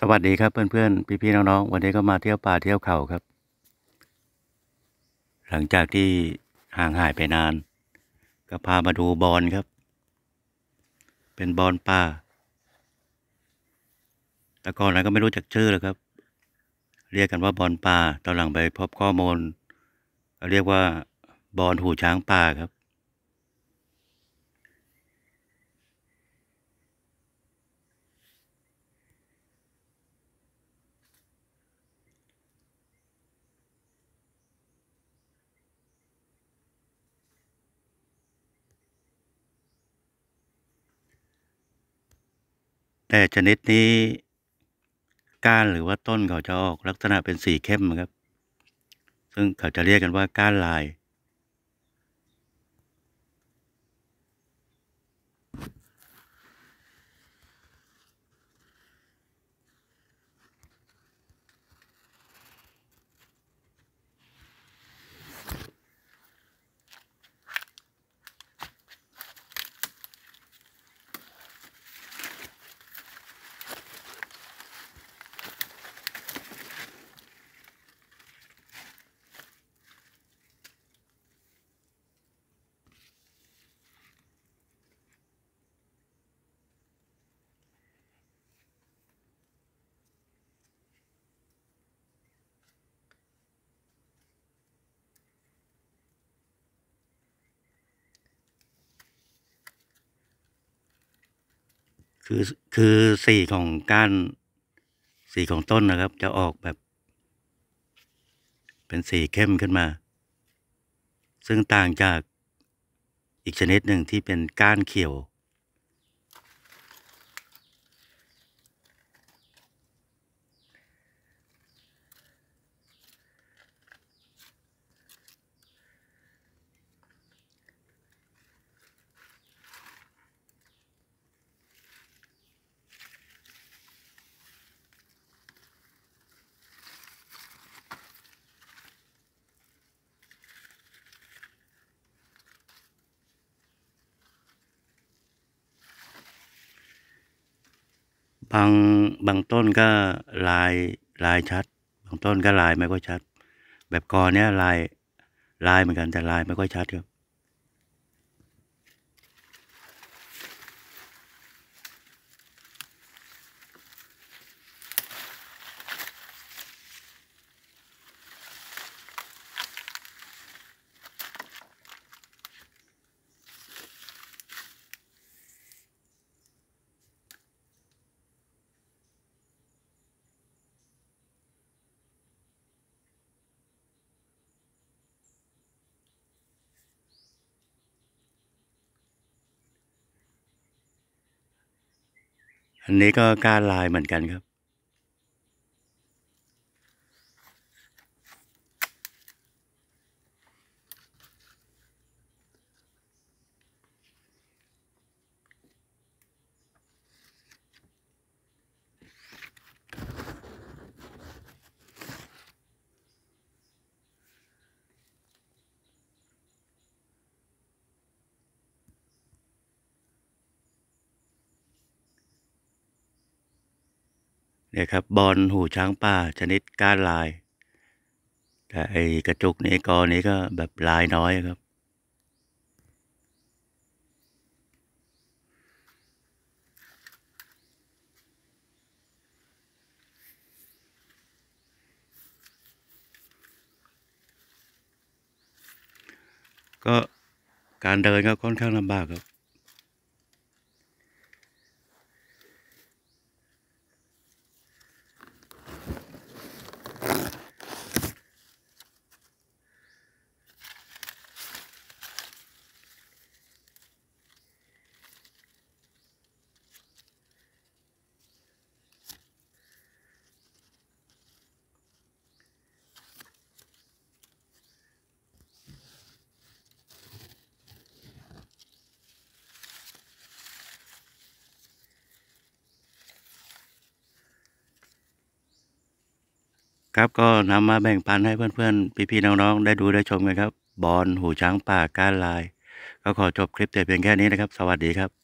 สวัสดีครับเพื่อนๆพี่ๆน้องๆวันนี้ก็มาเที่ยวป่า เที่ยวเขาครับ หลังจากที่ห่างหายไปนาน ก็พามาดูบอลครับ เป็นบอลป่าแต่ก่อนนั้นก็ไม่รู้จักชื่อเลยครับ เรียกกันว่าบอลป่าตอนหลังไปพบข้อมูลเรียกว่า บอลหูช้างป่าครับแต่ชนิดนี้ก้านหรือว่าต้นเขาจะออก ลักษณะเป็นสีเข้มครับ ซึ่งเขาจะเรียกกันว่าก้านลายคือคือสีของก้าน สีของต้นนะครับจะออกแบบ เป็นสีเข้มขึ้นมา ซึ่งต่างจากอีกชนิดหนึ่งที่เป็นก้านเขียวบางบางต้นก็ลายลายชัด บางต้นก็ลายไม่ค่อยชัด แบบกอเนี้ยลายลายเหมือนกันแต่ลายไม่ค่อยชัดครับอันนี้ก็ก้านลายเหมือนกันครับเนี่ยครับ บอลหู ช้างป่าชนิดก้านลาย แต่ ไอกระจุก นี้กอนี้ก็ แบบลายน้อยครับ ก็การเดินก็ค่อนข้างลำบาก ครับครับ ก็นำมาแบ่งปันให้เพื่อนๆ พี่ๆ น้องๆ ได้ดูได้ชมกันครับ บอลหูช้างป่าก้านลาย ก็ขอจบคลิปแต่เพียงแค่นี้นะครับ สวัสดีครับ